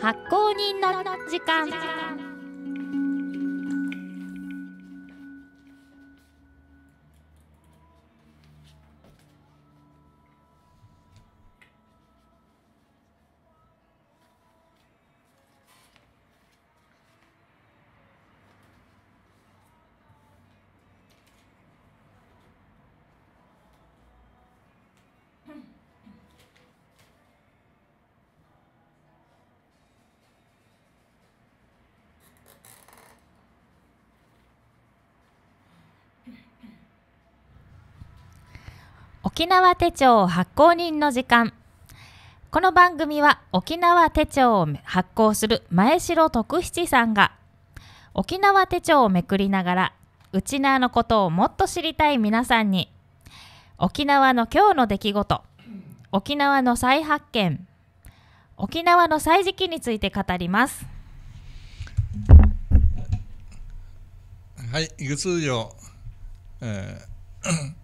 発行人の時間。沖縄手帳発行人の時間この番組は沖縄手帳を発行する前城徳七さんが沖縄手帳をめくりながら内縄のことをもっと知りたい皆さんに沖縄の今日の出来事沖縄の再発見沖縄の歳時記について語りますはい、月曜、えー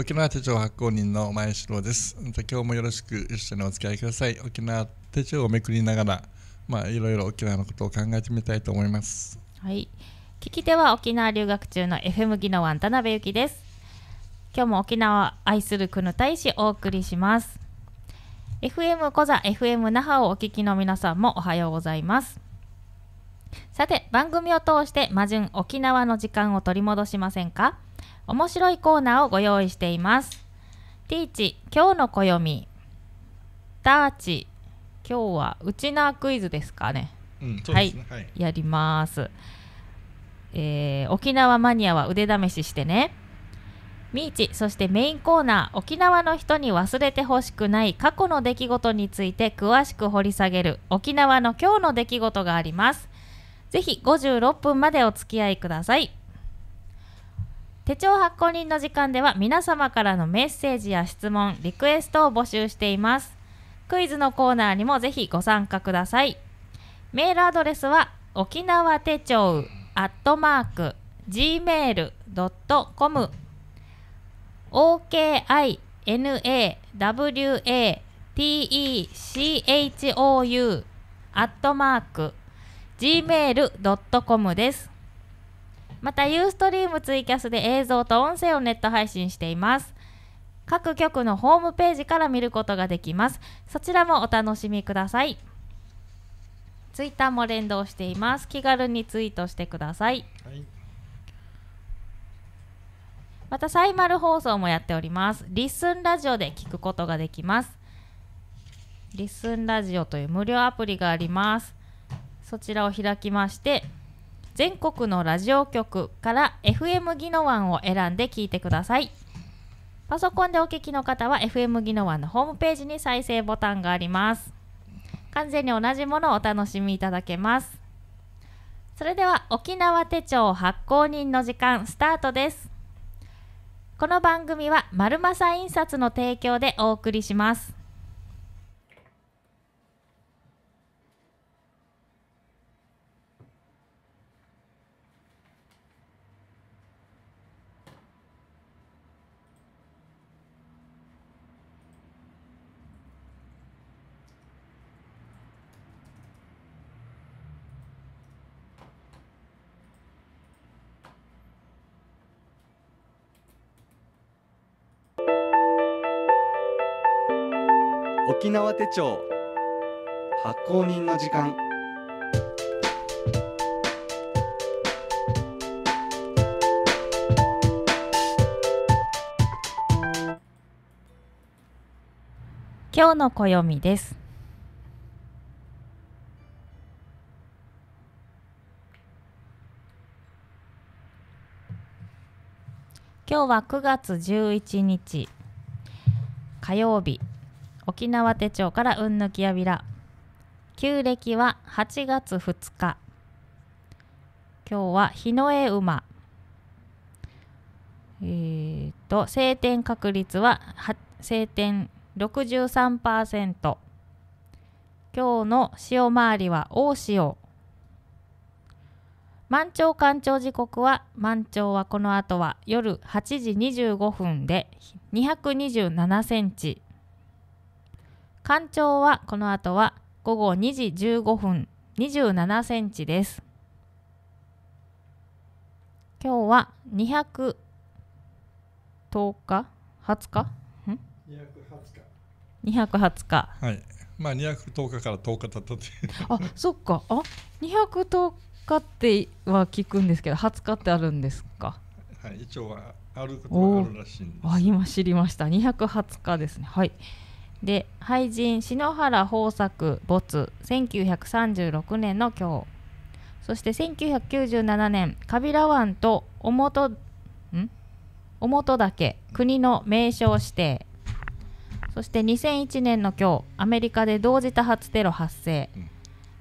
沖縄手帳発行人の前城です今日もよろしく一緒にお付き合いください沖縄手帳をめくりながらまあいろいろ沖縄のことを考えてみたいと思いますはい聞き手は沖縄留学中の FM 技能田辺由紀です今日も沖縄愛する国大使お送りします FM 小座 FM 那覇をお聞きの皆さんもおはようございますさて番組を通して魔順沖縄の時間を取り戻しませんか面白いコーナーをご用意しています。ティーチ、今日の暦。ダーチ、今日はウチナークイズですかね。はい、はい、やります。えー、沖縄マニアは腕試ししてね。ミーチ、そしてメインコーナー、沖縄の人に忘れてほしくない過去の出来事について詳しく掘り下げる沖縄の今日の出来事があります。ぜひ56分までお付き合いください。手帳発行人の時間では皆様からのメッセージや質問リクエストを募集していますクイズのコーナーにもぜひご参加くださいメールアドレスは沖縄手帳アットマーク gmail.com okinawatechou アットマーク gmail.com ですまたユーストリームツイキャスで映像と音声をネット配信しています各局のホームページから見ることができますそちらもお楽しみくださいツイッターも連動しています気軽にツイートしてください、はい、またサイマル放送もやっておりますリッスンラジオで聞くことができますリッスンラジオという無料アプリがありますそちらを開きまして全国のラジオ局から FM ギノワンを選んで聞いてくださいパソコンでお聞きの方は FM ギノワンのホームページに再生ボタンがあります完全に同じものをお楽しみいただけますそれでは沖縄手帳発行人の時間スタートですこの番組は丸政印刷の提供でお送りします縄手帳発行人の時間今日の暦です今日は9月11日火曜日沖縄手帳からうんぬきやびら旧暦は8月2日今日は日の絵馬えー、っと晴天確率は晴天63%今日の潮回りは大潮満潮干潮時刻は満潮はこの後は夜8時25分で227センチ干潮はこの後は午後2時15分27センチです。今日は210日20日ん ?220 日。220日。はい。まあ210日から10日経ったって。あ、そっか。あ、210日っては聞くんですけど、20日ってあるんですか。はい、一応はあることあるらしいんです。あ、今知りました。220日ですね。はい。で俳人篠原豊作没1936年の今日そして1997年カビラ湾と表ん岳国の名称指定そして2001年の今日アメリカで同時多発テロ発生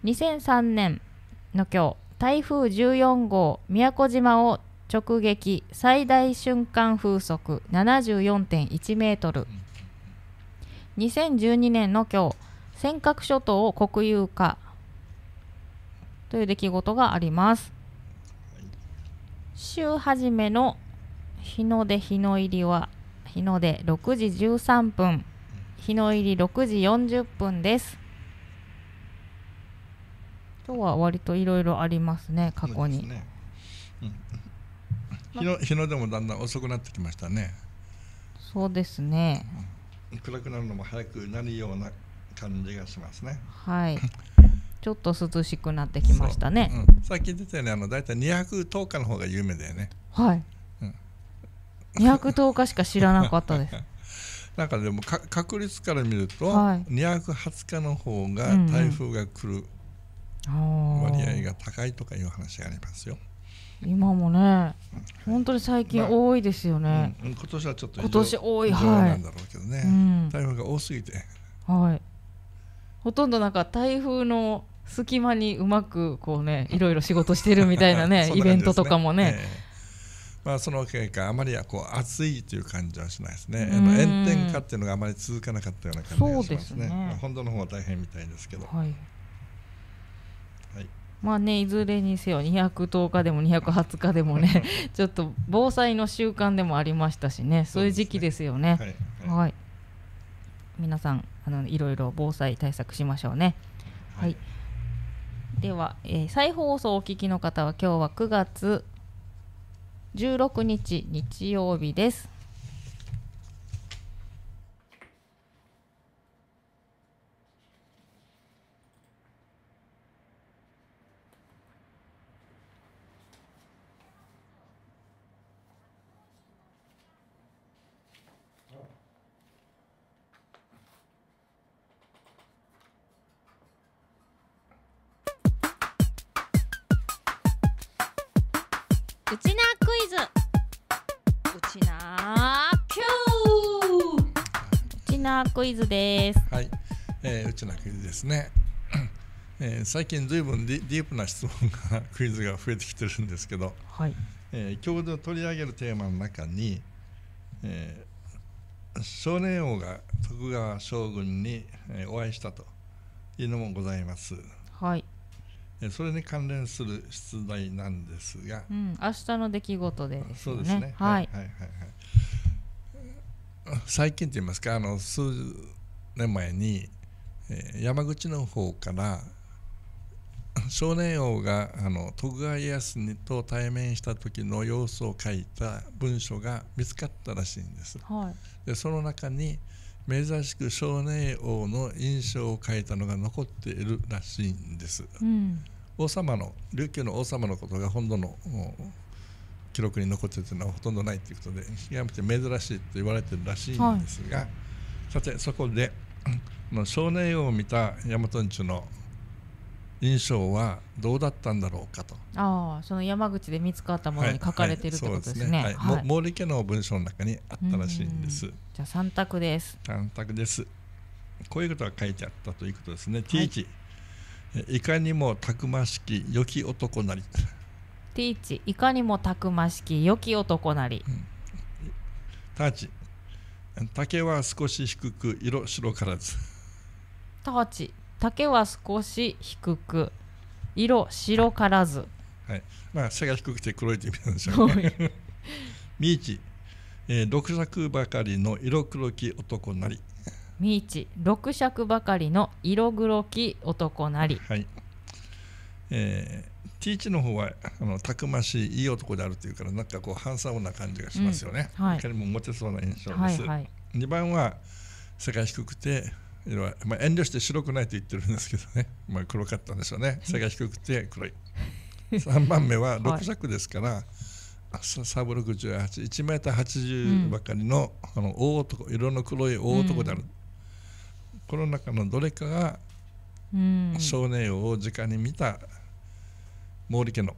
2003年の今日台風14号宮古島を直撃最大瞬間風速74.1メートル、うん2012年の今日尖閣諸島を国有化という出来事があります週初めの日の出日の入りは日の出6時13分日の入り6時40分です今日は割といろいろありますね過去に、ねうん、日の日の出もだんだん遅くなってきましたねそうですね、うん暗くなるのも早くなるような感じがしますね。はい ちょっと涼しくなってきましたね。うん、さっき出たようにあのだいたい210日の方が有名だよね。はい。うん、210日しか知らなかったです。なんかでもか確率から見ると、はい、220日の方が台風が来る割合が高いとかいう話がありますよ。今もね、うんはい、本当に最近多いですよね。まあうん、今年はちょっと今年多い、はい。どね、うん、台風が多すぎて、はい、ほとんどなんか台風の隙間にうまくこうねいろいろ仕事してるみたいなね ね、イベントとかもね、えー、まあ、その結果あまりこう暑いという感じはしないですね、まあ、炎天下っていうのがあまり続かなかったような感じがしますね、ね、本土の方は大変みたいですけど。はいまあねいずれにせよ210日でも220日でもね ちょっと防災の習慣でもありましたしねそういう時期ですよね。ねはい、はい、皆さんあのいろいろ防災対策しましょうね。はい、はい、では、えー、再放送をお聞きの方は今日は9月16日日曜日です。クイズです。はい、えー、うちなクイズですね。えー、最近ずいぶんディープな質問がクイズが増えてきてるんですけど、はいえー、今日で取り上げるテーマの中に、えー、少年王が徳川将軍に、えー、お会いしたというのもございます。はい。それに関連する出題なんですが、うん、明日の出来事で、ね、そうですね。はい、はい、はい、はい。最近といいますかあの数年前に山口の方から 少年王があの徳川家康と対面した時の様子を書いた文書が見つかったらしいんです。はい、でその中に珍しく少年王の印象を書いたのが残っているらしいんです。うん、王様の琉球の王様のことが本土の記録に残ってるというのはほとんどないということで極めて珍しいと言われてるらしいんですが、はい、さてそこでの 少年王を見た大和中の印象はどうだったんだろうかとあその山口で見つかったものに書かれてる、はい、っことですね,、はい毛利家の文章の中にあったらしいんですじゃあ3択です三択ですこういうことが書いてあったということですね、はい、ティーチいかにもたくましき良き男なりティーチいかにもたくましき良き男なり、うん、ターチ竹は少し低く色白からずターチ竹は少し低く色白からずはいまあ背が低くて黒いってう意味なんでしょうね ミーチ、えー、六尺ばかりの色黒き男なりミーチ六尺ばかりの色黒き男なりはい、え T1 の方はあのたくましいいい男であるというからなんかこうハンサムな感じがしますよね、うんはい、かにもモテそうな印象です、はいはい、2番は背が低くて色は、まあ、遠慮して白くないと言ってるんですけどね、まあ、黒かったんでしょうね背が低くて黒い3番目は6尺ですから、はいサブ681メーター80ばかりのうん、あの大男色の黒い大男である、うん、この中のどれかが、少年王を直に見た毛利家の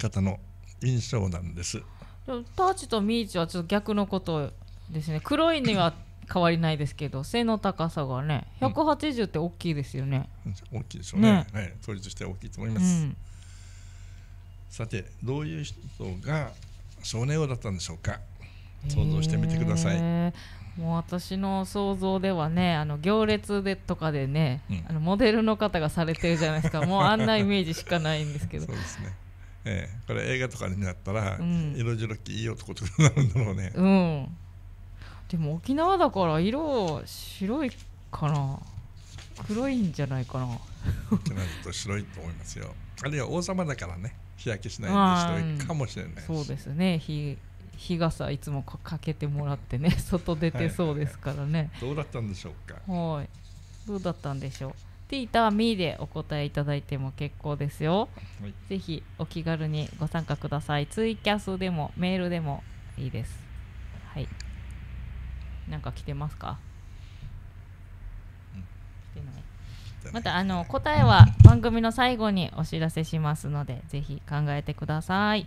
方の印象なんですターチとミーチはちょっと逆のことですね黒いには変わりないですけど背の高さがね180って大きいですよね、うん、大きいでしょうねね、はい、当時としては大きいと思います、うん、さてどういう人が少年王だったんでしょうか想像してみてくださいもう私の想像ではねあの行列でとかでね、うん、あのモデルの方がされてるじゃないですか もうあんなイメージしかないんですけどそうですね、ええ、これ映画とかになったら、うん、色白きいい男とかになるんだろうねうんでも沖縄だから色白いかな黒いんじゃないかな沖縄だと白いと思いますよあるいは王様だからね日焼けしないようにしたいかもしれない、うん、そうですね日日傘いつもかけてもらってね 外出てそうですからね、はいどうだったんでしょうかはいどうだったんでしょうティーターミーでお答えいただいても結構ですよ、はい、ぜひお気軽にご参加くださいツイキャスでもメールでもいいですはいなんか来てますか、うん、来てないまたあの答えは番組の最後にお知らせしますのでぜひ考えてください。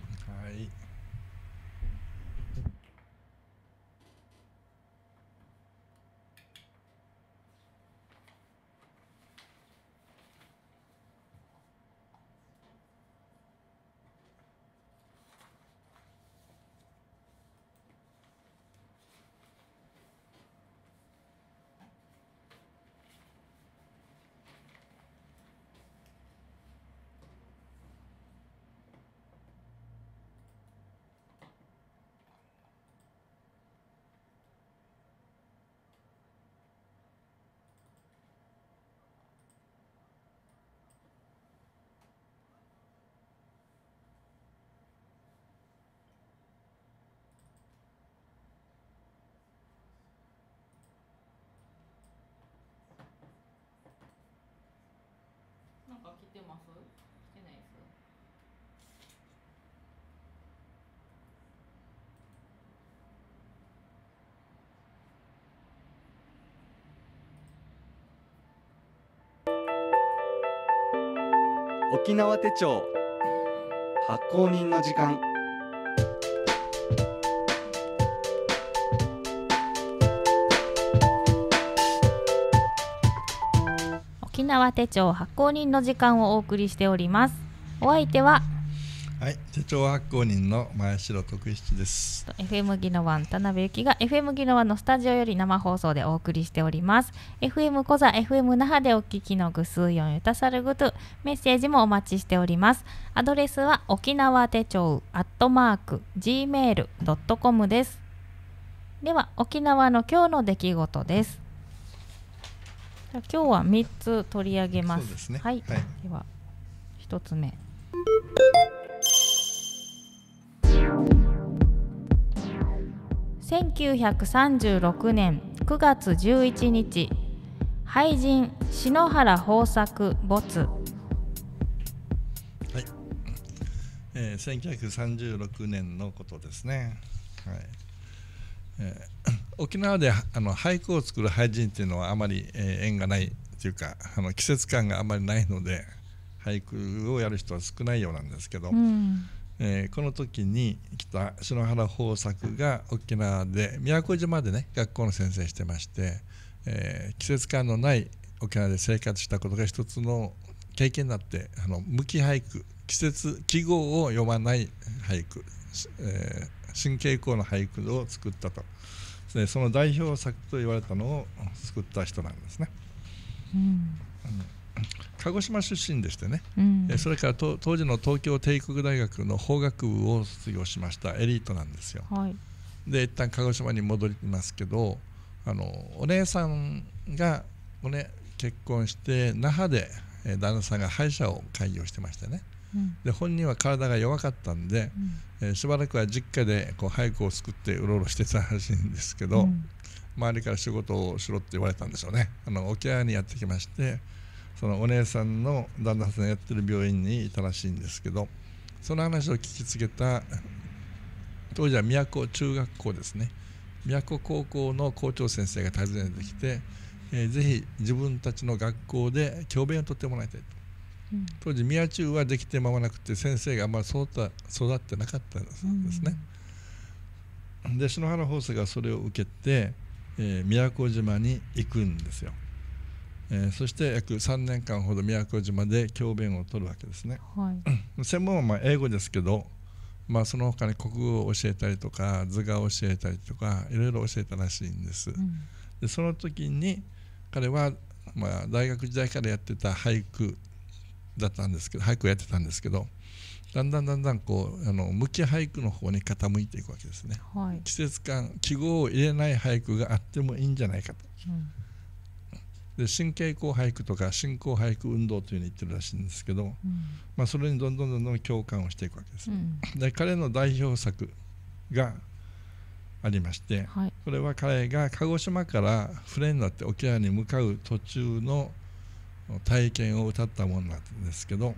ってます来てないです沖縄手帳発行人の時間縄手帳発行人の時間をお送りしておりますお相手ははい手帳発行人の前城徳七です FM ギノワン田辺幸が FM ギノワンのスタジオより生放送でお送りしております FM 小座 FM 那覇でお聞きのぐすうよんゆたさるぐとメッセージもお待ちしておりますアドレスは沖縄手帳アットマーク gmail.com ですでは沖縄の今日の出来事ですじゃ今日は三つ取り上げます。すね、はい、はい、では一つ目。1936年9月11日俳人篠原豊作没はい、えー、1936年のことですねはい、えー沖縄であの俳句を作る俳人っていうのはあまり、えー、縁がないというかあの季節感があまりないので俳句をやる人は少ないようなんですけど、うん、えー、この時に来た篠原豊作が沖縄で宮古島でね学校の先生してまして、えー、季節感のない沖縄で生活したことが一つの経験になってあの無期俳句季節記号を読まない俳句、えー、新傾向の俳句を作ったと。ね、その代表作と言われたのを作った人なんですね。うん、鹿児島出身でしてね、うん、それから当時の東京帝国大学の法学部を卒業しましたエリートなんですよ。はい、で一旦鹿児島に戻りますけどあのお姉さんが、ね、結婚して那覇で旦那さんが歯医者を開業してましてねで本人は体が弱かったんで、うん、えー、しばらくは実家でこう俳句を作ってうろうろしてたらしいんですけど、うん、周りから仕事をしろって言われたんでしょうねあの沖縄にやってきましてそのお姉さんの旦那さんがやってる病院にいたらしいんですけどその話を聞きつけた当時は宮古中学校ですね宮古高校の校長先生が訪ねてきて、えー、ぜひ自分たちの学校で教鞭をとってもらいたいと。当時宮中はできて間もなくて先生があんまり育った育ってなかったんですね。で篠原法政がそれを受けて、えー、宮古島に行くんですよ。えー、そして約3年間ほど宮古島で教鞭を取るわけですね。はい、専門はま英語ですけど、まあ、その他に国語を教えたりとか図画を教えたりとかいろいろ教えたらしいんです。うん、でその時に彼はま大学時代からやってた俳句だったんですけど俳句やってたんですけどだんだんだんだんこうあの向き俳句の方に傾いていくわけですね、はい、季節感記号を入れない俳句があってもいいんじゃないかと、うん、で神経後俳句とか進行俳句運動というふうに言ってるらしいんですけど、うん、まあ、それにどんどんどんどん共感をしていくわけです、うん、で彼の代表作がありまして、はい、それは彼が鹿児島から船に乗って沖縄に向かう途中の体験を歌ったものなんですけど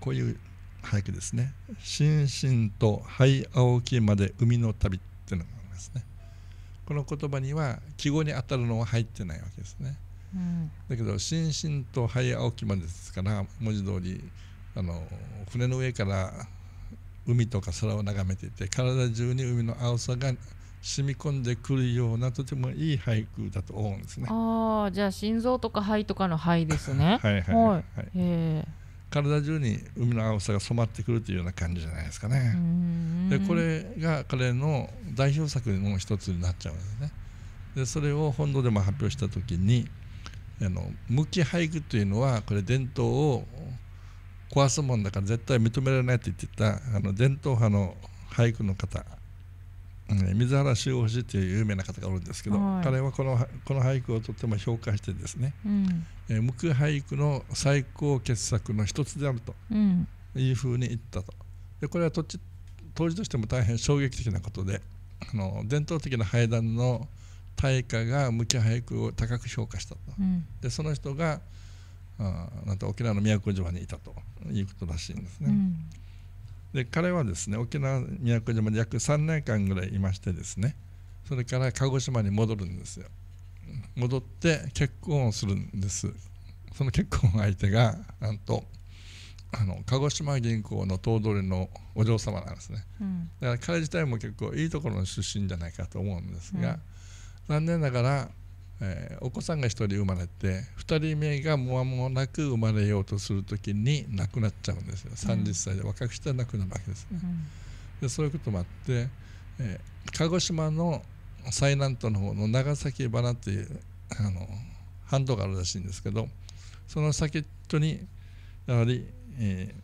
こういう俳句ですね「心身と灰青きまで海の旅」っていうのがありますねこの言葉には記号に当たるのは入ってないわけですね、うん、だけど「心身と灰青きまで」ですから文字通りあり船の上から海とか空を眺めていて体中に海の青さが染み込んでくるようなとてもいい俳句だと思うんですね。ああじゃあ心臓とか肺とかの肺ですね。はいはい、はい、はい体中に海の青さが染まってくるというような感じじゃないですかね。でこれが彼の代表作の一つになっちゃうんですね。でそれを本土でも発表した時にあの無機俳句というのはこれ伝統を壊すもんだから絶対認められないと言ってたあの伝統派の俳句の方水原修法師という有名な方がおるんですけど、はい、彼はこのこの俳句をとても評価してですね、うん、えー、無垢俳句の最高傑作の一つであるというふうに言ったとでこれは当時としても大変衝撃的なことであの伝統的な俳壇の大家が無垢俳句を高く評価したと、うん、でその人があなんと沖縄の宮古島にいたということらしいんですね。うんで彼はですね沖縄宮古島で約3年間ぐらいいましてですねそれから鹿児島に戻るんですよ戻って結婚をするんですその結婚相手がなんとあの鹿児島銀行の頭取のお嬢様なんですね、うん、だから彼自体も結構いいところの出身じゃないかと思うんですが、うん、残念ながらえー、お子さんが1人生まれて2人目がもわもなく生まれようとする時に亡くなっちゃうんですよ30歳で若くして亡くなるわけですね。うん、でそういうこともあって、えー、鹿児島の最南端の方の長崎花っていうあの半島があるらしいんですけどその先っちょにやはり、え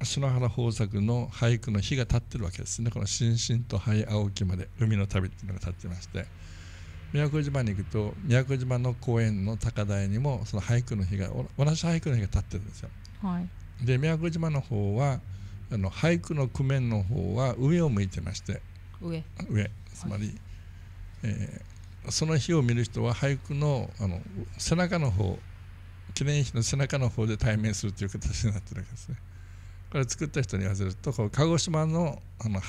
ー、篠原豊作の俳句の日が立ってるわけですねこの「しんしんと灰青きまで海の旅」っていうのが立ってまして。宮古島に行くと宮古島の公園の高台にもその俳句の日が同じ俳句の日が立ってるんですよ。はい、で宮古島の方はあの俳句の工面の方は上を向いてまして上上つまり、はい、えー、その日を見る人は俳句のあの背中の方記念碑の背中の方で対面するという形になってるわけですね。これ作った人に言わせるとこう鹿児島のあの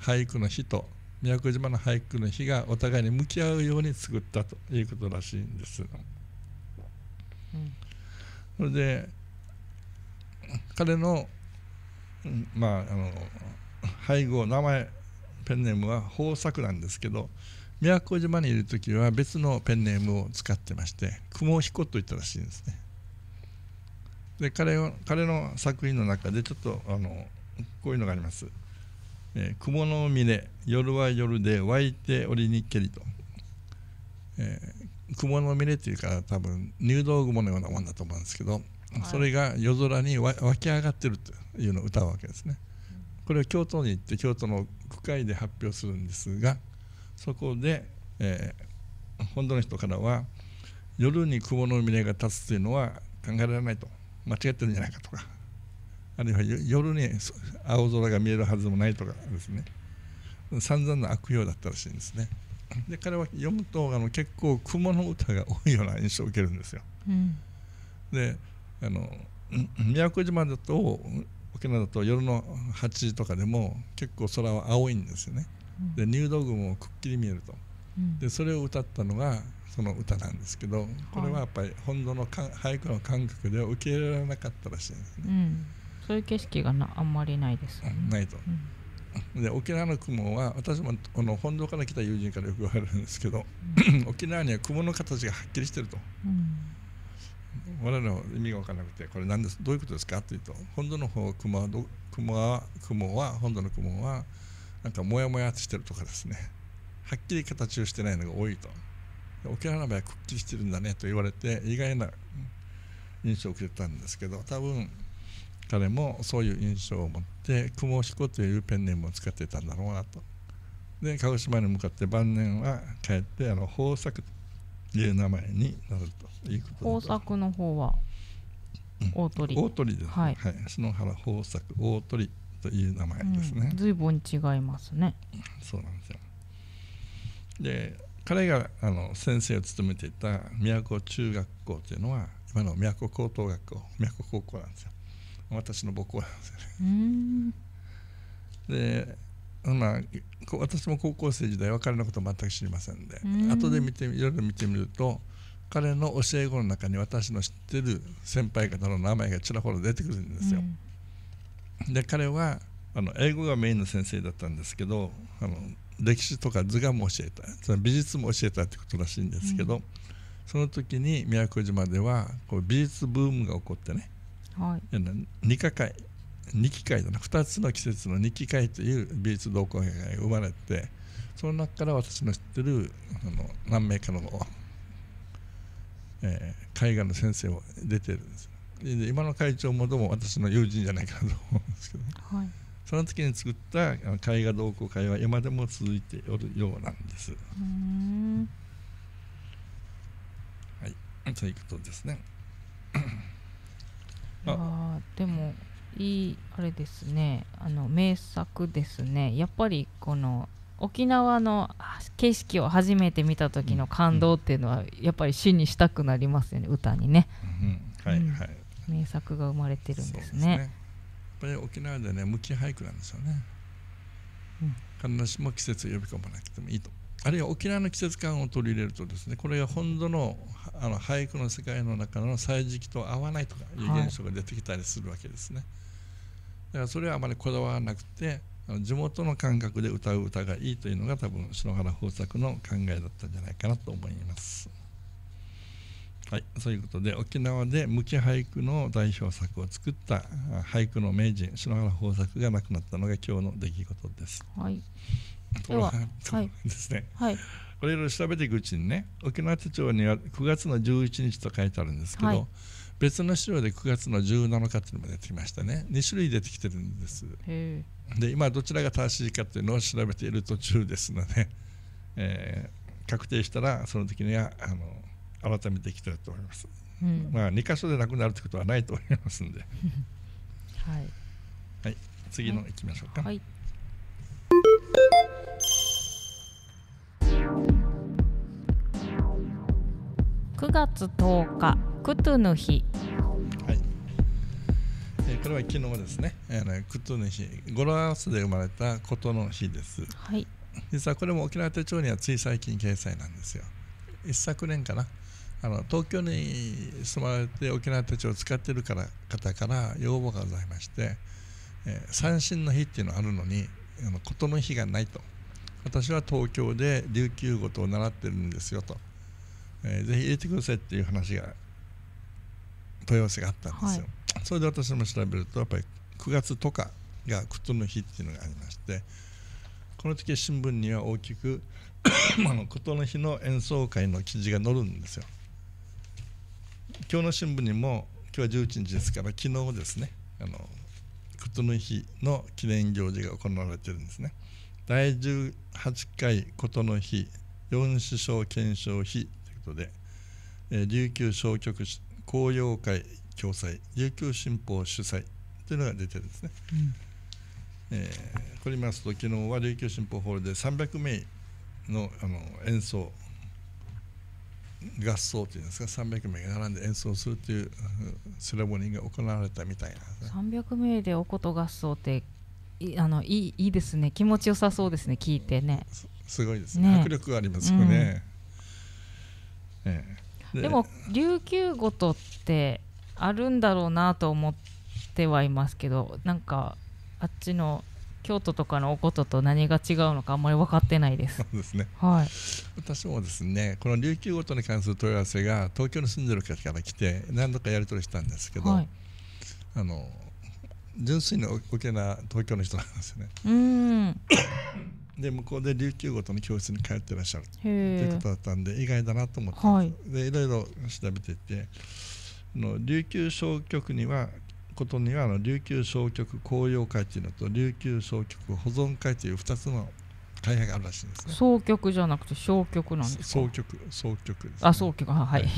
俳句の日と宮古島の俳句の日がお互いに向き合うように作ったということらしいんです。うん、それで彼の,、まあ、あの配合名前ペンネームは豊作なんですけど宮古島にいる時は別のペンネームを使ってまして雲彦と言ったらしいんですね。で彼彼の作品の中でちょっとあのこういうのがあります。えー、雲の峰夜は夜で湧いておりにっけりと、えー、雲の峰というか多分入道雲のようなもんだと思うんですけど、はい、それが夜空に湧き上がってるというのを歌うわけですね。これを京都に行って京都の区会で発表するんですがそこで、えー、本土の人からは夜に雲の峰が立つというのは考えられないと間違ってるんじゃないかとかあるいは夜に青空が見えるはずもないとかですね散々な悪用だったらしいんですねで彼は読むとあの結構雲の歌が多いような印象を受けるんですよ、うん、であの宮古島だと沖縄だと夜の8時とかでも結構空は青いんですよね、で入道雲もくっきり見えると、うん、でそれを歌ったのがその歌なんですけどこれはやっぱり本土の俳句の感覚では受け入れられなかったらしいんですね、うんそういう景色がなあんまりないです、ね、ないと、うん、で沖縄の雲は私もこの本土から来た友人からよく言われるんですけど、うん、沖縄には雲の形がはっきりしてると、我々の意味が分からなくてこれ何ですどういうことですかというと本土の方雲はど雲は雲は本土の雲はなんかモヤモヤしてるとかですねはっきり形をしてないのが多いと沖縄の場合はくっきりしてるんだねと言われて意外な印象を受けたんですけど多分彼もそういう印象を持って「雲彦」というペンネームを使ってたんだろうなと。で鹿児島に向かって晩年は帰ってあの豊作という名前になるということ豊作の方は大鳥、うん、大鳥です、はい、はい、篠原豊作大鳥という名前ですね、うん、随分違いますねそうなんですよで彼があの先生を務めていた宮古中学校というのは今の宮古高等学校宮古高校なんですよ私の母校なんですよね。でまあ、私も高校生時代は彼のこと全く知りませんで後で見ていろいろ見てみると彼の教え子の中に私の知ってる先輩方の名前がちらほら出てくるんですよ。で彼はあの英語がメインの先生だったんですけどあの歴史とか図画も教えたその美術も教えたってことらしいんですけど、その時に宮古島ではこう美術ブームが起こってねはい、2機会2機会だな2つの季節の2機会という美術同好会が生まれてその中から私の知ってるあの何名かの、えー、絵画の先生を出てるんですで今の会長もどうも私の友人じゃないかなと思うんですけど、はい、その時に作った絵画同好会は今でも続いておるようなんです。はい、ということですね。あでもいいあれですねあの名作ですねやっぱりこの沖縄の景色を初めて見た時の感動っていうのはやっぱり死にしたくなりますよね歌にね、うん、はいはい、うん、名作が生まれてるんですね、ね、やっぱり沖縄でね無期俳句なんですよね、うん、必ずしも季節を呼び込まなくてもいいとあるいは沖縄の季節感を取り入れるとですねこれが本土のあの俳句の世界の中の歳時期と合わないとかいう現象が出てきたりするわけですね、はい、だからそれはあまりこだわらなくて地元の感覚で歌う歌がいいというのが多分篠原豊作の考えだったんじゃないかなと思いますはいそういうことで沖縄で無期俳句の代表作を作った俳句の名人篠原豊作が亡くなったのが今日の出来事です、はいこの ないですね、はい、これいろいろ調べていくうちにね沖縄手帳には9月の11日と書いてあるんですけど、はい、別の資料で9月の17日っていうのも出てきましたね2種類出てきてるんですで今どちらが正しいかっていうのを調べている途中ですので、えー、確定したらその時にはあの改めて来きると思います、うん、まあ2箇所でなくなるってことはないと思いますんで はい、はい、次のいきましょうか、はい九月十日クトゥヌ日はい、えー、これは昨日ですね、えー、ね、クトゥヌ日語呂合わせで生まれたことの日ですはい実はこれも沖縄手帳にはつい最近掲載なんですよ一昨年かなあの東京に住まれて沖縄手帳を使っているから方から要望がございまして、えー、三振の日っていうのがあるのにあのことの日がないと私は東京で琉球語とを習ってるんですよとえー、ぜひ入れてくださいっていう話が問い合わせがあったんですよ、はい、それで私も調べるとやっぱり9月とかが靴の日っていうのがありましてこの時は新聞には大きく あのこの日の演奏会の記事が載るんですよ今日の新聞にも今日は11日ですから昨日ですねあの靴の日の記念行事が行われてるんですね第18回この日四首相検証日ことで、えー、琉球消極紅葉会共催琉球新報主催というのが出てるんですね、うん、えー、これ見ますと昨日は琉球新報ホールで300名のあの演奏合奏というんですか300名が並んで演奏するというセレモニーが行われたみたいなね、300名でおこと合奏っていあのいいいいですね気持ちよさそうですね聞いてねすごいですね、ね、迫力がありますよね、うんええ、でも琉球ごとってあるんだろうなと思ってはいますけどなんかあっちの京都とかのおことと何が違うのかあんまり分かってないです。そうですね。はい。私もですね、この琉球ごとに関する問い合わせが東京に住んでる方から来て何度かやり取りしたんですけど、はい、あの純粋な沖縄東京の人なんですよね。うん。で向こうで琉球ごとの教室に通ってらっしゃるということだったんで意外だなと思って、はい、でいろいろ調べていっての琉球小局にはことにはあの琉球小局紅葉会というのと琉球小局保存会という2つの会派があるらしいんですね。総局じゃなくて小局なんですか総局総局です、ね、あ総局ははい、はい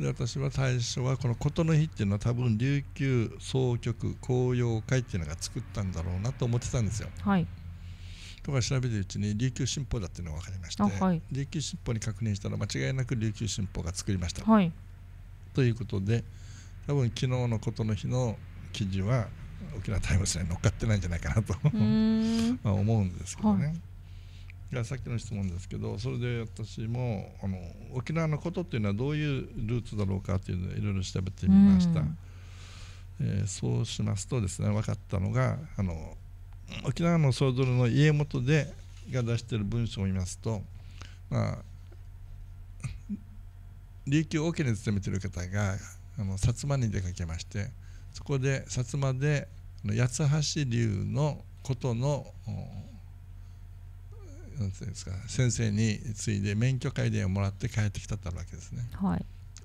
で私は最初はこの「琴の日」っていうのは多分琉球総局紅葉会っていうのが作ったんだろうなと思ってたんですよ。はい、とか調べるうちに琉球新報だっていうのが分かりまして、はい、琉球新報に確認したら間違いなく琉球新報が作りました、はい、ということで多分昨日のことの日の記事は沖縄タイムスに乗っかってないんじゃないかなと まあ思うんですけどね。はいさっきの質問ですけどそれで私もあの沖縄のことっていうのはどういうルーツだろうかっていうのをいろいろ調べてみました、えー、そうしますとですね分かったのがあの沖縄のそれぞれの家元でが出している文章を見ますと、まあ、琉球王家に勤めている方があの薩摩に出かけましてそこで薩摩で八橋流のことのてうんですか先生に次いで免許改伝をもらって帰ってきたってわけですね、はい、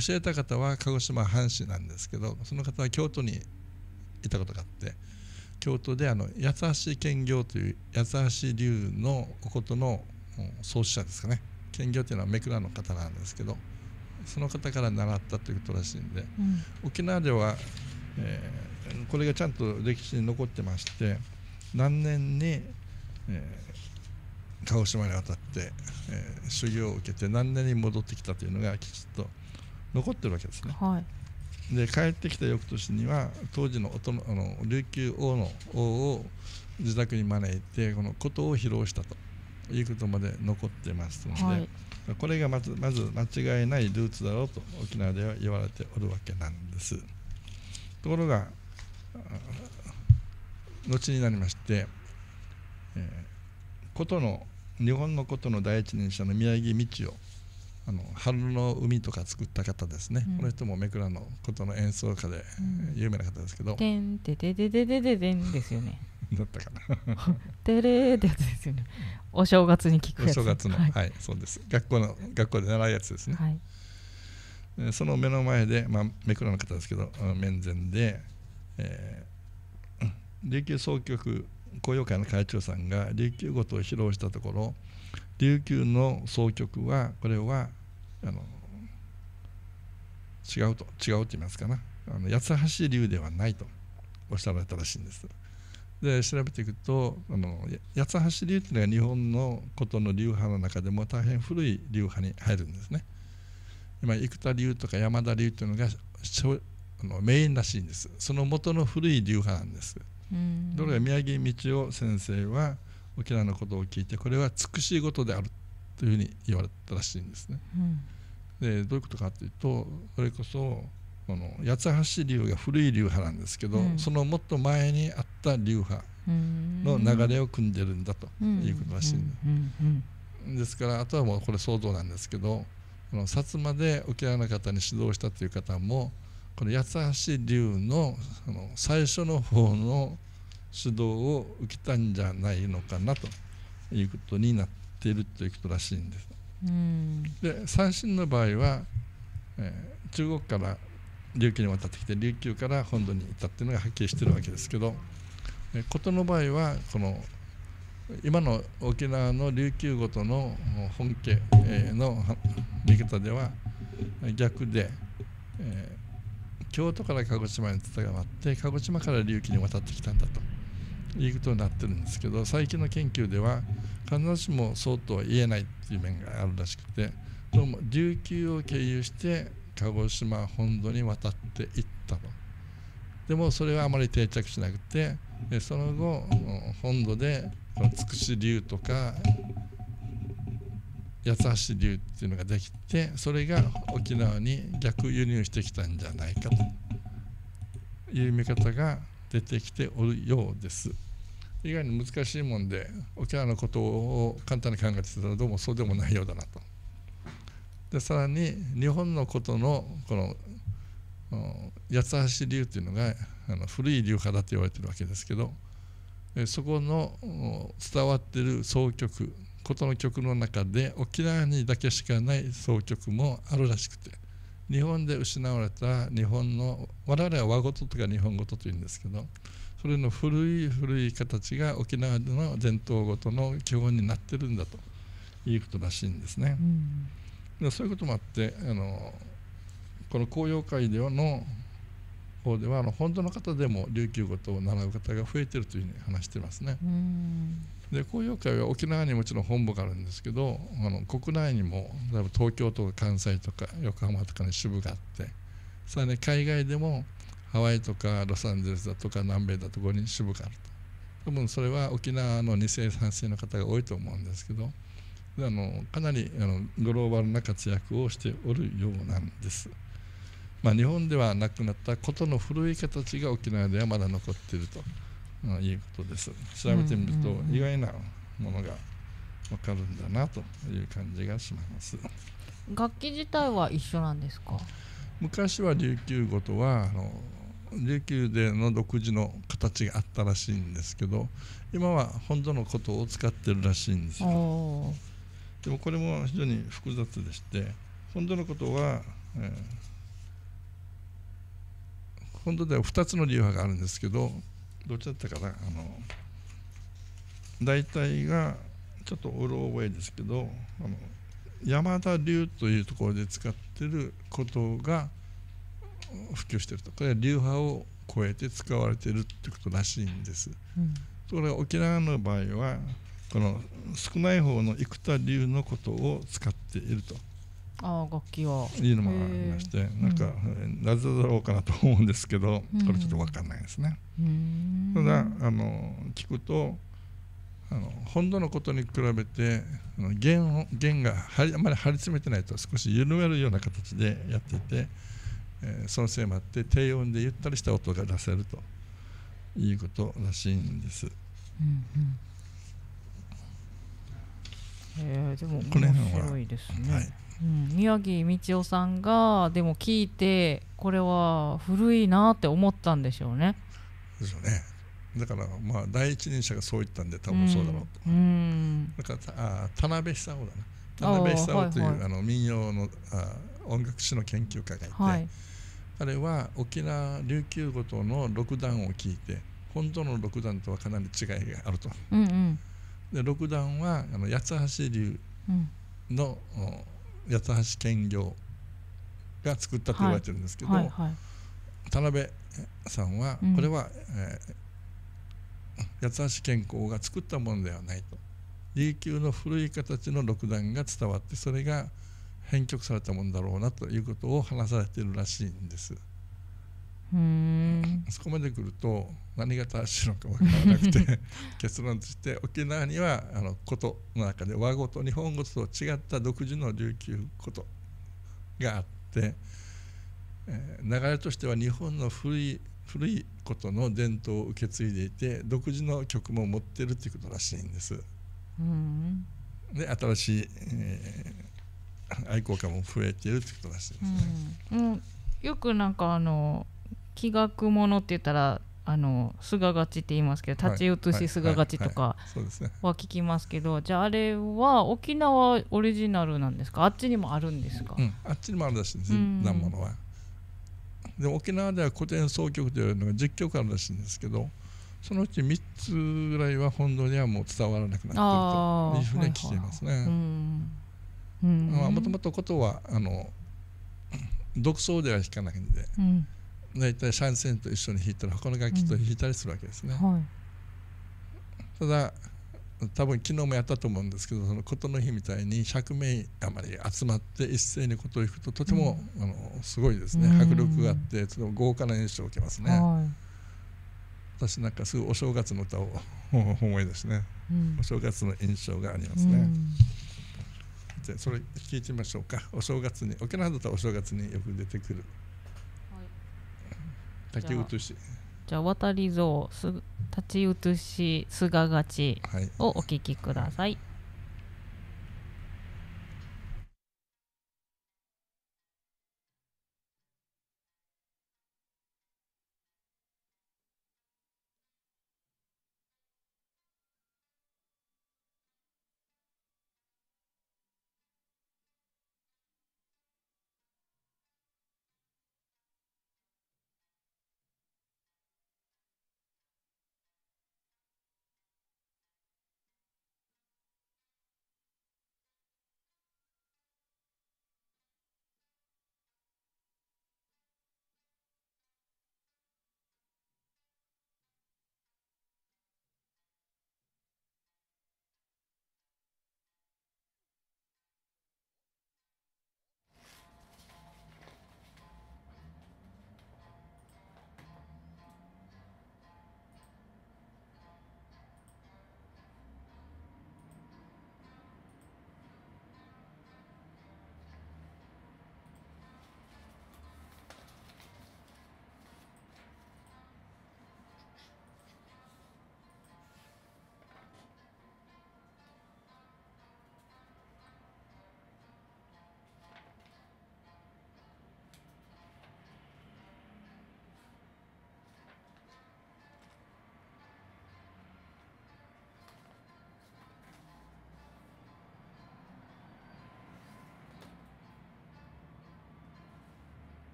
教えた方は鹿児島藩士なんですけどその方は京都にいたことがあって京都であの八橋兼業という八橋流のおことの創始者ですかね兼業というのはめくらの方なんですけどその方から習ったということらしいんで、うん、沖縄では、えー、これがちゃんと歴史に残ってまして何年に、えー、鹿児島に渡って、えー、修行を受けて何年に戻ってきたというのがきちっと残ってるわけですね。はいで帰ってきた翌年には当時のおとあの琉球王の王を自宅に招いてこの琴を披露したということまで残ってますので、はい、これがまずまず間違いないルーツだろうと沖縄では言われておるわけなんですところが後になりまして、えー、琴の日本の琴の第一人者の宮城道夫あの春の海とか作った方ですね、うん、この人もめくらのことの演奏家で有名な方ですけど「て、うんてててててててん」ですよね だったかなてれってやつですよねお正月に聞くやつお正月の、はい、はい、そうです学校の学校で習うやつですね、はい、その目の前で、まあ、めくらの方ですけど面前で、えー、琉球総局高揚会の会長さんが琉球ごとを披露したところ琉球の総局はこれはあの違うと違うと言いますかなあの八橋流ではないとおっしゃられたらしいんです。で調べていくとあの八橋流というのは日本のことの流派の中でも大変古い流派に入るんですね。今生田流とか山田流というのがあのメインらしいんですその元の古い流派なんです。どれが宮城道夫先生は沖縄のことを聞いてこれは尽くし事であるというふうに言われたらしいんですね。うん、でどういうことかというとそれこそこの八橋流が古い流派なんですけど、うん、そのもっと前にあった流派の流れを組んでるんだということらしいんですですからあとはもうこれ想像なんですけどこの薩摩で沖縄の方に指導したという方もこの八橋流のその最初の方の指導を受けたんじゃないのかなということになってているということらしいんです。うん、で三振の場合は、えー、中国から琉球に渡ってきて琉球から本土に行ったっていうのがはっきりしてるわけですけど、えー、ことの場合はこの今の沖縄の琉球ごとの本家の見方では逆で、えー、京都から鹿児島に伝わって鹿児島から琉球に渡ってきたんだということになってるんですけど最近の研究では必ずしもそうとは言えないっていう面があるらしくてどうも琉球を経由して鹿児島本土に渡っていったとでもそれはあまり定着しなくてその後本土でつくし流とか八橋流っていうのができてそれが沖縄に逆輸入してきたんじゃないかという見方が出てきておるようです。以外に難しいもんで沖縄のことを簡単に考えてたらどうもそうでもないようだなと。でさらに日本のことのこの八橋流というのがあの古い流派だと言われてるわけですけどそこの伝わってる総曲ことの曲の中で沖縄にだけしかない総曲もあるらしくて日本で失われた日本の我々は和事とか日本事というんですけどそれの古い古い形が沖縄の伝統ごとの基本になってるんだということらしいんですね。うん、そういうこともあってあのこの紅葉会ではの方ではあの本土の方でも琉球ごとを習う方が増えてるというふうに話してますね。で紅葉会は沖縄にもちろん本部があるんですけどあの国内にも例えば東京とか関西とか横浜とかに支部があってさらに海外でもハワイとかロサンゼルスだとか南米だと5人支部があると多分それは沖縄の2世3世の方が多いと思うんですけどであのかなりあのグローバルな活躍をしておるようなんです。まあ、日本ではなくなったことの古い形が沖縄ではまだ残っているとあ、いうことです調べてみると意外なものが分かるんだなという感じがします楽器自体は一緒なんですか昔は琉球語とはあの琉球での独自の形があったらしいんですけど今は本土のことを使ってるらしいんですよでもこれも非常に複雑でして本土のことは、えー、本土では2つの流派があるんですけどどっちだったかなあの大体がちょっとおろ覚えですけどあの山田流というところで使ってることが普及してるとこれは流派を超えて使われてるってことらしいんです。うん、それ沖縄の場合はこの少ない方の生田流のことを使っていると。あ楽器をいうのもありましてなんか、なぜだろうかなと思うんですけど、うん、これちょっと分かんないですね。ただあの聞くとあの本土のことに比べて弦を弦がりあまり張り詰めてないと少し緩めるような形でやっていて。えー、そのせいもあって低音でゆったりした音が出せるということらしいんです。うんうん、えー、でも面白いですね。はいうん、宮城道夫さんがでも聞いてこれは古いなって思ったんでしょうね。ですよね。だからまあ第一人者がそう言ったんで多分そうだろうと。うん、だからあ田辺久夫だな。田辺久夫というあ、はいはい、あの民謡のあ音楽史の研究家がいて、はい、彼は沖縄琉球ごとの六段を聞いて本当の六段とはかなり違いがあると。うんうん、で六段はあの八橋流の、うん、八橋兼業が作ったと言われてるんですけど、はいはいはい、田辺さんはこれは、うん、えー、八橋健康が作ったものではないと。琉球の古い形の六段が伝わってそれが編曲されたものだろうなということを話されてるらしいんです。うんそこまで来ると何が正しいのか分からなくて 結論として沖縄にはあのことの中で和語と日本語と違った独自の琉球ことがあって、えー、流れとしては日本の古い古いことの伝統を受け継いでいて独自の曲も持ってるっていうことらしいんです。で新しい、えー 愛好家も増えてるってことらしいですね。うんうん、よくなんかあの気学ものって言ったらあのすががちって言いますけど立ち写しすががちとかは聞きますけどじゃああれは沖縄オリジナルなんですかあっちにもあるんですか、うん、あっちにもあるらしいんです南ものは。で沖縄では古典奏曲というのが10曲あるらしいんですけどそのうち3つぐらいは本土にはもう伝わらなくなってるというふうに聞きますね。はいはいもともと琴はあの独奏では弾かないんで、うん、大体三セ線と一緒に弾いたり他の楽器と弾いたりするわけですね。はい、ただ多分昨日もやったと思うんですけどその琴の日みたいに100名余り集まって一斉に琴を弾くととても、うん、あのすごいですね迫力があってとても豪華な印象を受けますね、はい、私なんかすぐお正月の歌を 思い出すね、うん、お正月の印象がありますね。うんってそれ聞いてみましょうかお正月に沖縄だとお正月によく出てくる、はい、竹写しじゃあ渡り像す立ち写しすががちをお聞きください、はい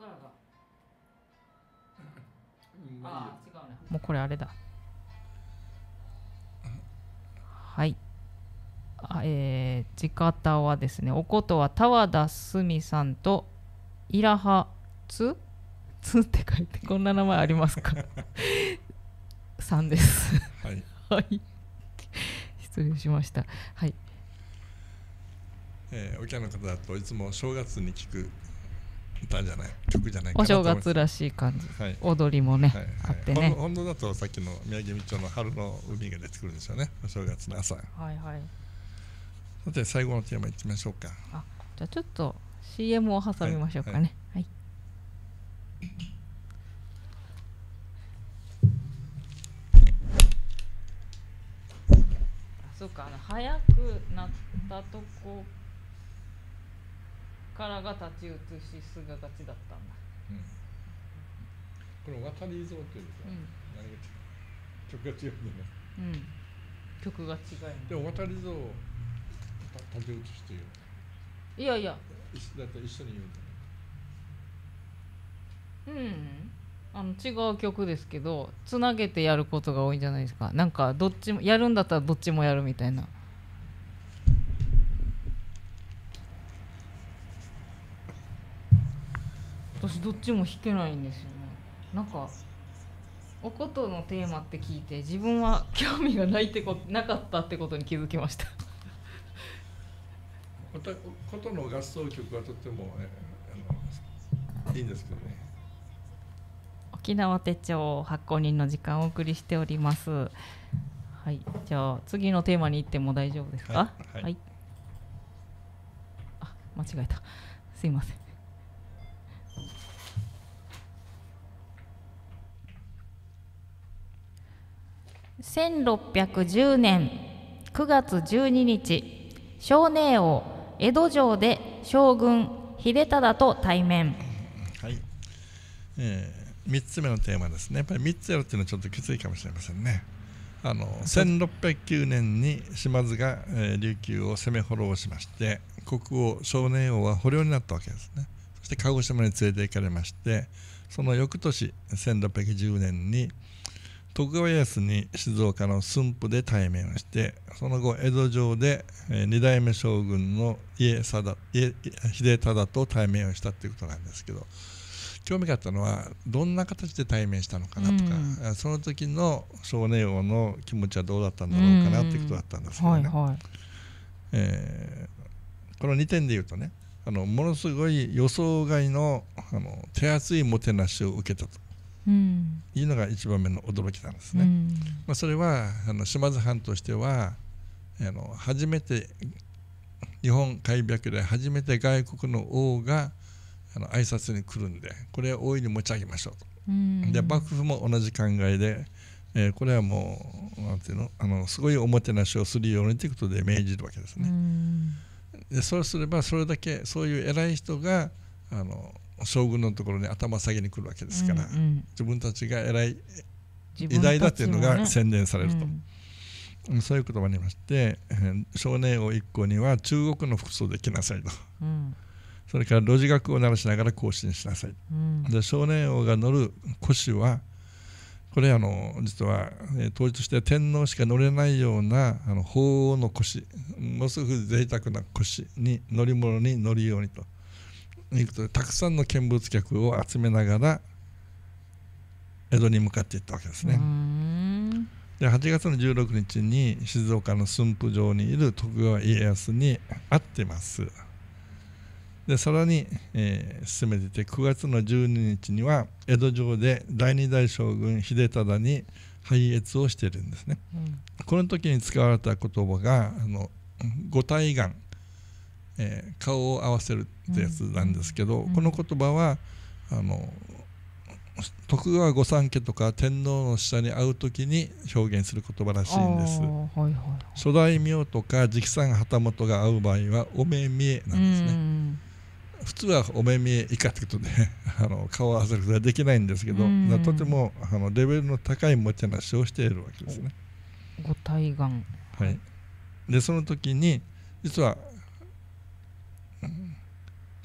からああ、違うね。もうこれあれだ。はい。あえー、地方はですね、おことは田和田澄さんとイラハツツって書いて、こんな名前ありますか さんですはい。はい。失礼しました。はい。えー、おきゃの方だといつも正月に聞く歌じゃない曲じゃないお正月らしい感じ、はい、踊りもね、はいはい、あってね本当だとさっきの宮城美町の春の海が出てくるんでしょうねお正月の朝はいはいさて最後のテーマいきましょうかあじゃあちょっと CM を挟みましょうかねはい、そうかあの早くなったとこらが立ち写し姿がちだったんだ、うん、この渡りっていうのは、うん、何が違う曲が違うんだね、うん、曲が違でも渡りをしといういやいやだ一緒に言うんだねうんあの違う曲ですけどつなげてやることが多いんじゃないですかなんかどっちもやるんだったらどっちもやるみたいなどっちも弾けないんですよねなんかおことのテーマって聞いて自分は興味がないってこなかったってことに気づきました ことの合奏曲はとっても、えのいいんですけどね沖縄手帳発行人の時間をお送りしておりますはいじゃあ次のテーマに行っても大丈夫ですかはい、はいはい、あ間違えたすいません1610年9月12日少年王江戸城で将軍秀忠と対面はい、えー、3つ目のテーマですねやっぱり3つやるっていうのはちょっときついかもしれませんねあの1609年に島津が、えー、琉球を攻め滅ぼしまして国王少年王は捕虜になったわけですねそして鹿児島に連れて行かれましてその翌年1610年に、徳川家康に静岡の駿府で対面をしてその後江戸城で二代目将軍の家貞家秀忠と対面をしたということなんですけど興味があったのはどんな形で対面したのかなとか、うん、その時の少年王の気持ちはどうだったんだろうかなということだったんですけどえこの2点で言うとねあのものすごい予想外のあの手厚いもてなしを受けたと。いうのが一番目の驚きなんですね。うん、まあ、それはあの島津藩としてはあの初めて日本開闢で初めて外国の王があの挨拶に来るんでこれを大いに持ち上げましょうと。うん、で幕府も同じ考えで、えー、これはもうなんていうのあのすごいおもてなしをするようにということで命じるわけですね。うん、でそうすればそれだけそういう偉い人があの将軍のところに頭下げに来るわけですから、うんうん、自分たちが偉い偉大だっていうのが宣伝されると、ねうん、そういうこともありまして少年王一行には中国の服装で来なさいと、うん、それから路地学を鳴らしながら行進しなさい、うん、で少年王が乗る古紙はこれあの実は、え当時として天皇しか乗れないようなあの法王の腰ものすごく贅沢な腰に乗り物に乗るようにと。行くとたくさんの見物客を集めながら江戸に向かっていったわけですね。で8月の16日に静岡の駿府城にいる徳川家康に会ってます。でさらに、えー、進めていて9月の12日には江戸城で第二代将軍秀忠に拝謁をしてるんですね、うん、この時に使われた言葉があの五体願えー、顔を合わせるってやつなんですけど、うん、この言葉はあの徳川御三家とか天皇の下に会う時に表現する言葉らしいんです、はいはい、初代名とか直参旗本が会う場合はお目見えなんですね、うん、普通はお目見え以下ってことで あの顔を合わせることはできないんですけど、うん、とてもあのレベルの高いもてなしをしているわけですねご対岸はいでその時に実は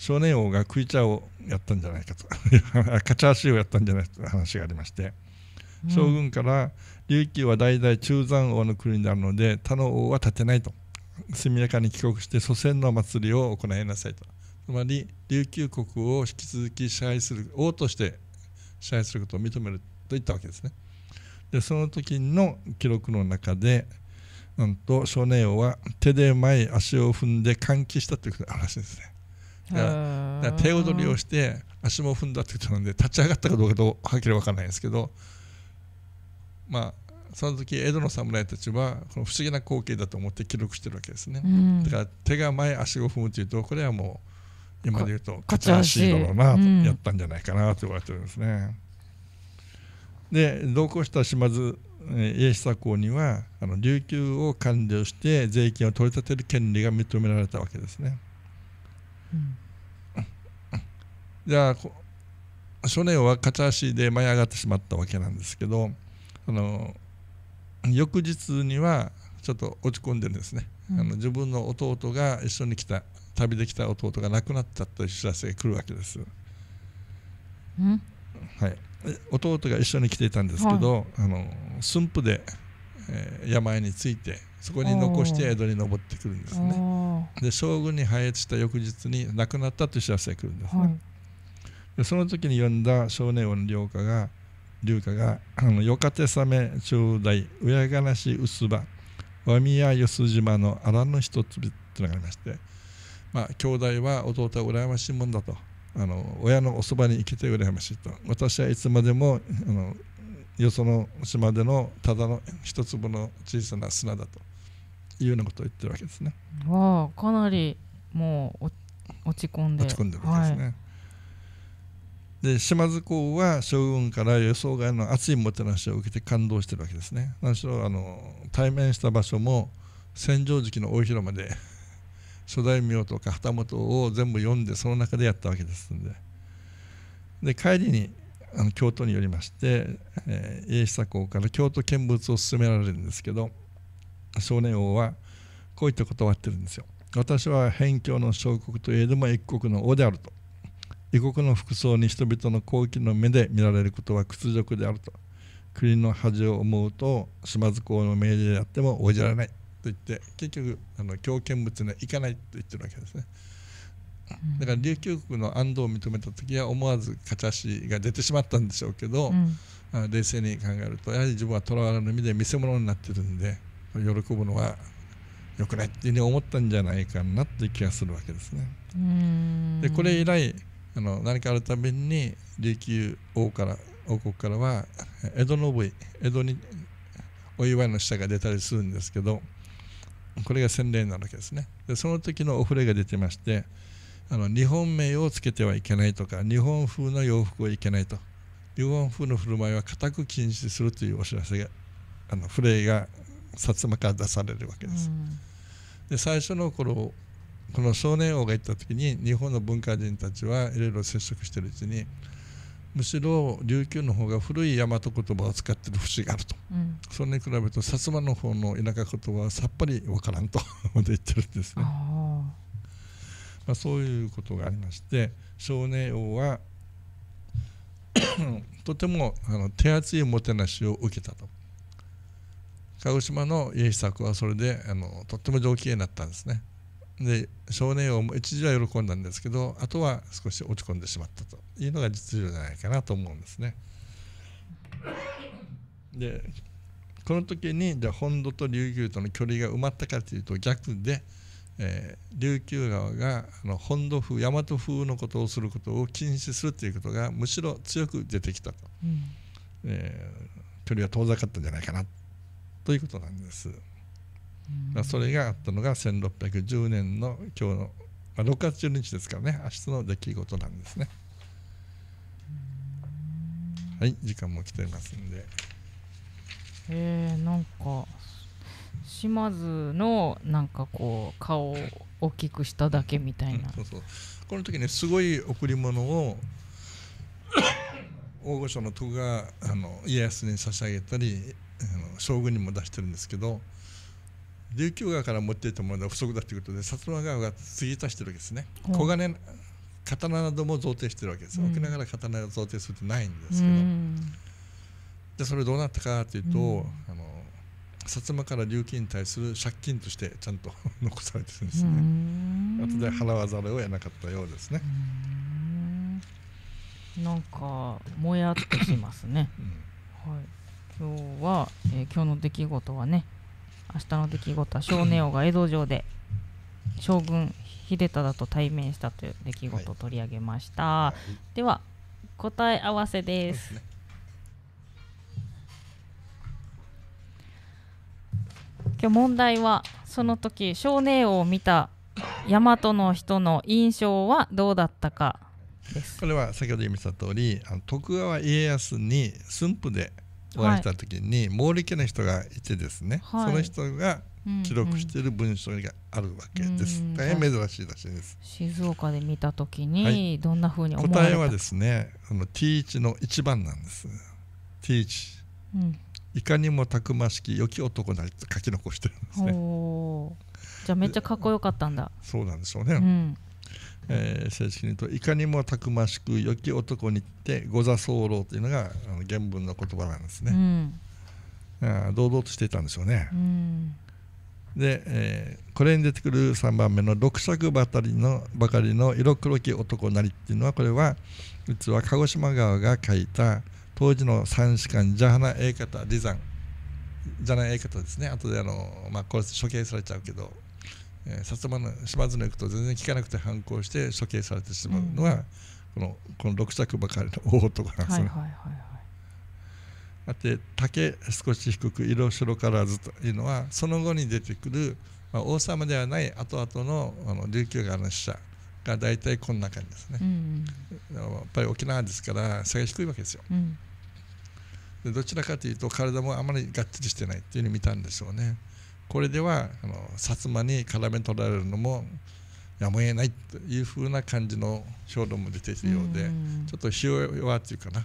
少年王が食い茶をやったんじゃないかと勝 ち足をやったんじゃないかという話がありまして将軍から琉球は代々中山王の国であるので他の王は立てないと速やかに帰国して祖先の祭りを行いなさいとつまり琉球国を引き続き支配する王として支配することを認めると言ったわけですねでその時の記録の中でなんと少年王は手で前足を踏んで換気したという話ですねだ手踊りをして足も踏んだって言ったので立ち上がったかどうかどうはっきり分からないんですけどまあその時江戸の侍たちはこの不思議な光景だと思って記録してるわけですね、うん、だから手が前足を踏むというとこれはもう今で言うと勝片足だろうなとやったんじゃないかなと言われてるんですね、うん、で同行した島津家久公にはあの琉球を完了して税金を取り立てる権利が認められたわけですねじゃあ少年は片足で舞い上がってしまったわけなんですけどあの翌日にはちょっと落ち込んでるんですね、うん、あの自分の弟が一緒に来た旅で来た弟が亡くなったという知らせが来るわけです、うん、はい、弟が一緒に来ていたんですけど、はい、あの駿府で、えー、病についてそこに残して江戸に登ってくるんですねで将軍に拝謁した翌日に亡くなったという知らせが来るんですね、はい、でその時に読んだ少年王の良家が龍家が「あのよかてさめ中大親がなし薄葉和宮よす島の荒の一つび」というのがありまして、まあ、兄弟は弟は羨ましいもんだとあの親のおそばに生きて羨ましいと私はいつまでもあのよその島でのただの一粒の小さな砂だと。いうようなことを言ってるわけですね。わあかなりもう落ち込んで落ち込んでるわけですね。はい、で島津公は将軍から予想外の熱いもてなしを受けて感動してるわけですね。何しろあの対面した場所も戦場時期の大広間で 初代名とか旗本を全部読んでその中でやったわけですんでで帰りにあの京都によりまして、えー、栄久公から京都見物を勧められるんですけど少年王はこういったことってるんですよ。私は辺境の小国といえども一国の王であると。異国の服装に人々の好奇の目で見られることは屈辱であると。国の恥を思うと島津公の命令であっても応じられないと言って結局あの強権物には行かないと言ってるわけですね。だから琉球国の安堵を認めた時は思わずかちしが出てしまったんでしょうけど、うん、冷静に考えるとやはり自分はとらわれの身で見せ物になってるんで喜ぶのはよくないってね思ったんじゃないかなって気がするわけですね。でこれ以来あの何かあるたびに琉球王から王国からは江戸の部位江戸にお祝いの下が出たりするんですけどこれが洗礼なわけですね。でその時のお触れが出てましてあの日本名をつけてはいけないとか日本風の洋服はいけないと日本風の振る舞いは固く禁止するというお知らせがあの触れが薩摩から出されるわけです。で最初の頃この少年王が行った時に日本の文化人たちはいろいろ接触してるうちにむしろ琉球の方が古い大和言葉を使ってる節があると、うん、それに比べると薩摩の方の田舎言葉はさっぱりわからんと 言ってるんですね。まあ、そういうことがありまして少年王は とてもあの手厚いもてなしを受けたと。鹿児島の家久作はそれであのとっても上機嫌だったんですねで少年王も一時は喜んだんですけどあとは少し落ち込んでしまったというのが実情じゃないかなと思うんですねでこの時にじゃ本土と琉球との距離が埋まったかというと逆で、えー、琉球側があの本土風大和風のことをすることを禁止するということがむしろ強く出てきたと、うん、えー、距離は遠ざかったんじゃないかなということなんです。それがあったのが1610年の今日の、まあ、6月12日ですからね明日の出来事なんですね。はい時間も来てますんで。えー、なんか島津のなんかこう顔を大きくしただけみたいな、うん、そうそうこの時ねすごい贈り物を 大御所の徳川あの家康に差し上げたり将軍にも出してるんですけど琉球側から持っていたものは不足だということで薩摩側が継ぎ足してるわけですね小金刀なども贈呈してるわけです、うん、沖縄から刀を贈呈するってないんですけど、うん、でそれどうなったかというと、うん、あの薩摩から琉球に対する借金としてちゃんと 残されてるんですね、うん、後で払わざるを得なかったようですね、うん、なんかもやっとしますね、はい今日は、えー、今日の出来事はね明日の出来事は少年王が江戸城で将軍秀忠と対面したという出来事を取り上げました、はい、では答え合わせです、ね、今日問題はその時少年王を見た大和の人の印象はどうだったかですこれは先ほど言いました通り徳川家康に駿府で「お会いした時に、毛利家の人がいてですね、その人が記録している文章があるわけです、うんうん、大変珍しいらしいです静岡で見た時にどんなふうに思われた、はい、答えはですねあの T1 の一番なんです T1、うん、いかにもたくましき良き男なりと書き残してるんですねじゃあめっちゃかっこよかったんだそうなんでしょうね、うん、えー、正式に言うといかにもたくましく良き男にって御座候というのがあの原文の言葉なんですね、うん、あ堂々としていたんでしょうね、うん、で、えー、これに出てくる3番目の「六尺ばかりのばかりの色黒き男なり」っていうのはこれは実は鹿児島川が書いた当時の三士官ジャハナ・エイカタ・リザンじゃない方ですね後であの、まあ、これ処刑されちゃうけどえー、薩摩の島津の行くと全然聞かなくて反抗して処刑されてしまうのが、うん、このこの6着ばかりの大男なんですね。はいはいはいあって竹少し低く色白からずというのはその後に出てくる、まあ、王様ではない後々のあの琉球側の死者が大体こんな感じですね、うんうん、やっぱり沖縄ですから背が低いわけですよ、うん、でどちらかというと体もあまりがっちりしてないっていうふうに見たんでしょうね。これではあの薩摩に絡め取られるのもやむを得ないというふうな感じの評論も出ているようで、ちょっとひ弱っていうかな、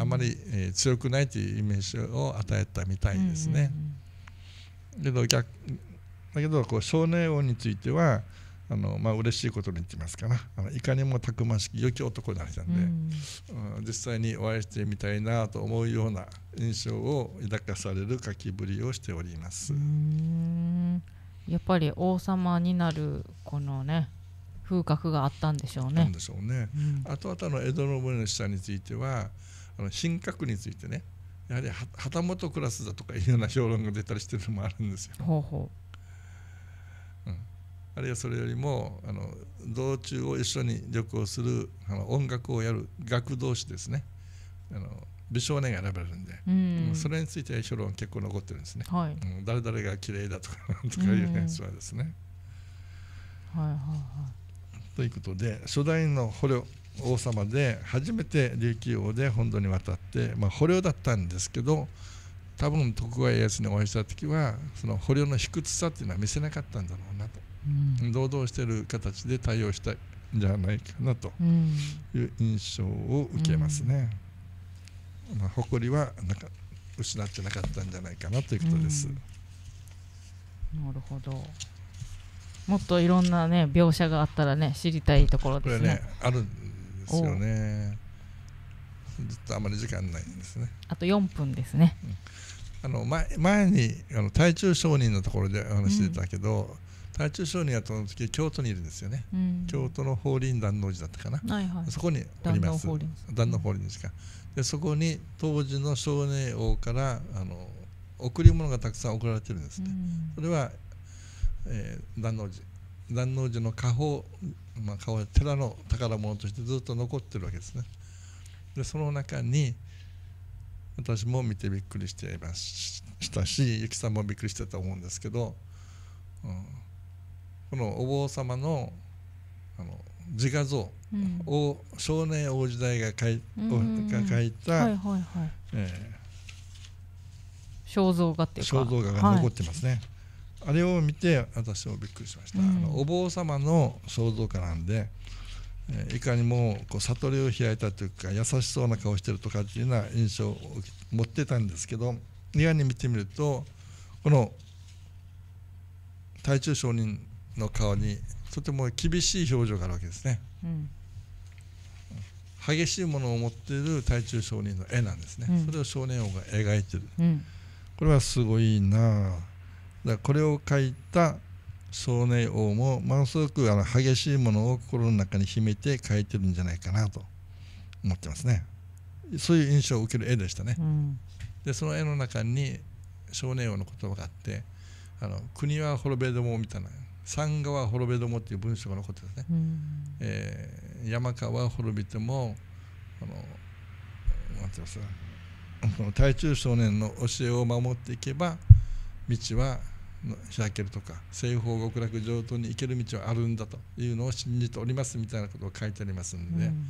あまり、えー、強くないというイメージを与えたみたいですね。けど逆だけどこう少年王についてはあのまあ嬉しいことに言ってますからあのいかにもたくましき良き男だったんで、うん、実際にお会いしてみたいなと思うような印象を抱かされる書きぶりをしております。やっぱり王様になるこのね風格があったんでしょうね。でしょうね。うん、あとあの江戸の森の下についてはあの品格についてねやはり旗本クラスだとかいうような評論が出たりしてるのもあるんですよ。ほうほううん、あるいはそれよりもあの道中を一緒に旅行するあの音楽をやる学同士ですねあの美少年が選べるんで、うん、それについて書論結構残ってるんですね、はいうん、誰々が綺麗だとかとかいうね、そうですね。はいはいはい、ということで初代の捕虜王様で初めて琉球王で本土に渡って、まあ、捕虜だったんですけど多分徳川家康にお会いした時はその捕虜の卑屈さっていうのは見せなかったんだろうなと、うん、堂々してる形で対応したんじゃないかなという印象を受けますね。まあ、誇りはなんか失ってなかったんじゃないかなということです。うん、なるほどもっといろんなね描写があったらね知りたいところですね。これねあるんですよね。ずっとあまり時間ないんですね。あと4分ですね。うん、あの前前にあの台中商人のところでお話してたけど、うん、台中商人はその時京都にいるんですよね。うん、京都の法輪壇の寺だったかな、はいはい、そこにおります。壇王法輪ですか。でそこに当時の少年王からあの贈り物がたくさん贈られてるんですね、うん、それは、え壇の寺壇の寺の家宝、まあ、家寺の宝物としてずっと残ってるわけですねでその中に私も見てびっくりしていましたしゆきさんもびっくりしてたと思うんですけど、うん、このお坊様のあの自画像を少年王子大が書い,、うん、が書いた、肖像画っていうか肖像画が残ってますね、はい、あれを見て私もびっくりしました、うん、あのお坊様の肖像画なんで、えー、いかにもこう悟りを開いたというか優しそうな顔してるとかっていうような印象を持ってたんですけど庭に見てみるとこの大中商人の顔にとても厳しい表情があるわけですね、うん、激しいものを持っている対中少年の絵なんですね、うん、それを少年王が描いてる、うん、これはすごいなだからこれを描いた少年王もものすごくあの激しいものを心の中に秘めて描いてるんじゃないかなと思ってますねそういう印象を受ける絵でしたね、でその絵の中に少年王の言葉があってあの国は滅べでもみたいな山河滅びどもっていう文章が残ってですね、うん、えー、山川滅びてもあのなんていますかの大中少年の教えを守っていけば道は開けるとか西方極楽上等に行ける道はあるんだというのを信じておりますみたいなことを書いてありますんで、うん、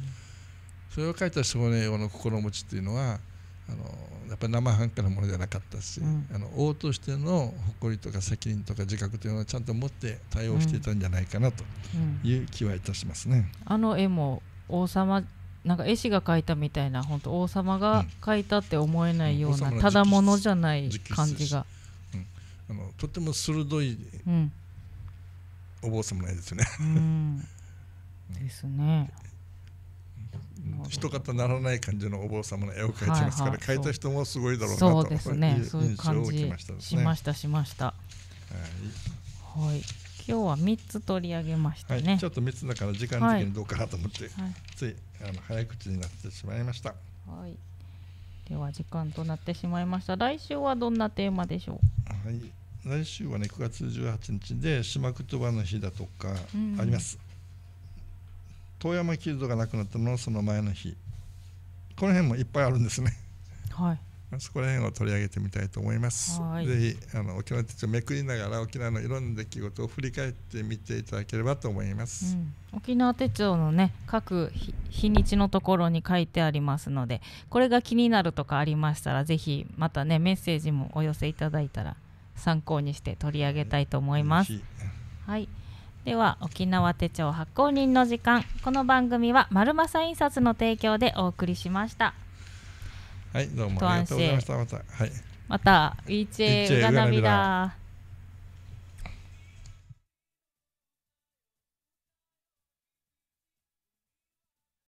それを書いた少年王の心持ちっていうのはあのやっぱり生半可なものじゃなかったし、うん、あの王としての誇りとか責任とか自覚というのはちゃんと持って対応していたんじゃないかなという気はいたしますね。うん、あの絵も王様なんか絵師が描いたみたいな本当王様が描いたって思えないような、ただものじゃない感じが、あのとても鋭い、お坊様の絵ですねですね。一方ならない感じのお坊様の絵を描いてますから、描いた人もすごいだろうなとそうですねそういう感じ、しましたしましたはい、はい、今日は3つ取り上げましたね、ちょっと3つだから時間的にどうかなと思って、ついあの早口になってしまいましたはいでは時間となってしまいました来週はどんなテーマでしょうはい来週はね9月18日で島言葉の日だとかあります、うん遠山キルドが亡くなったのその前の日この辺もいっぱいあるんですねはいそこら辺を取り上げてみたいと思います。ぜひあの沖縄の手をめくりながら沖縄のいろんな出来事を振り返ってみていただければと思います。うん、沖縄手帳のね各日にちのところに書いてありますので、これが気になるとかありましたらぜひまたねメッセージもお寄せいただいたら参考にして取り上げたいと思います。はい。では沖縄手帳発行人の時間この番組は丸正印刷の提供でお送りしましたはいどうもありがとうございましたまたはいまたウィーチェーが涙